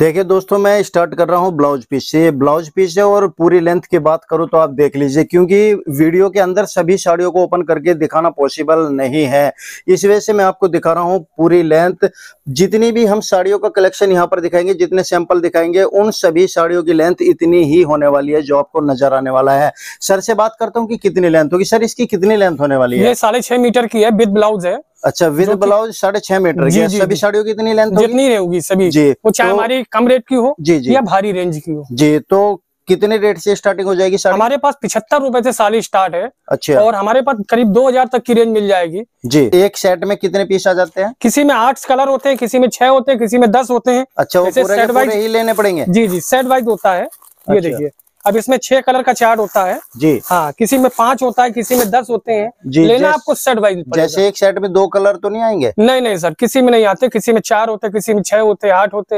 देखिए दोस्तों मैं स्टार्ट कर रहा हूँ ब्लाउज पीस से ब्लाउज पीस है और पूरी लेंथ की बात करूँ तो आप देख लीजिए क्योंकि वीडियो के अंदर सभी साड़ियों को ओपन करके दिखाना पॉसिबल नहीं है इस वजह से मैं आपको दिखा रहा हूँ पूरी लेंथ जितनी भी हम साड़ियों का कलेक्शन यहाँ पर दिखाएंगे जितने सैंपल दिखाएंगे उन सभी साड़ियों की लेंथ इतनी ही होने वाली है जो आपको नजर आने वाला है सर से बात करता हूँ की कितनी लेंथ होगी सर इसकी कितनी लेंथ होने वाली है साढ़े छह मीटर की है विद ब्लाउज है अच्छा विद ब्लाउज साढ़े छह मीटर सभी साड़ियों की इतनी लेंथ जितनी रहेगी सभी जी वो चाहे तो- हमारी कम रेट की हो जी जी या भारी रेंज की हो जी तो कितने रेट से स्टार्टिंग हो जाएगी साड़ी? हमारे पास पिछहत्तर रूपए से साड़ी स्टार्ट है अच्छा और हमारे पास करीब दो हजार तक की रेंज मिल जाएगी जी एक सेट में कितने पीस आ जाते हैं किसी में आठ कलर होते हैं किसी में छह होते हैं किसी में दस होते हैं अच्छा सेट वाइज ही लेने पड़ेंगे जी जी सेट वाइज होता है ये अच्छा। देखिए अब इसमें छह कलर का चार्ट होता है जी हाँ किसी में पांच होता है किसी में दस होते हैं जी लेना आपको सेट वाइज जैसे एक सेट में दो कलर तो नहीं आएंगे नहीं नहीं सर किसी में नहीं आते किसी में चार होते किसी में छह होते आठ होते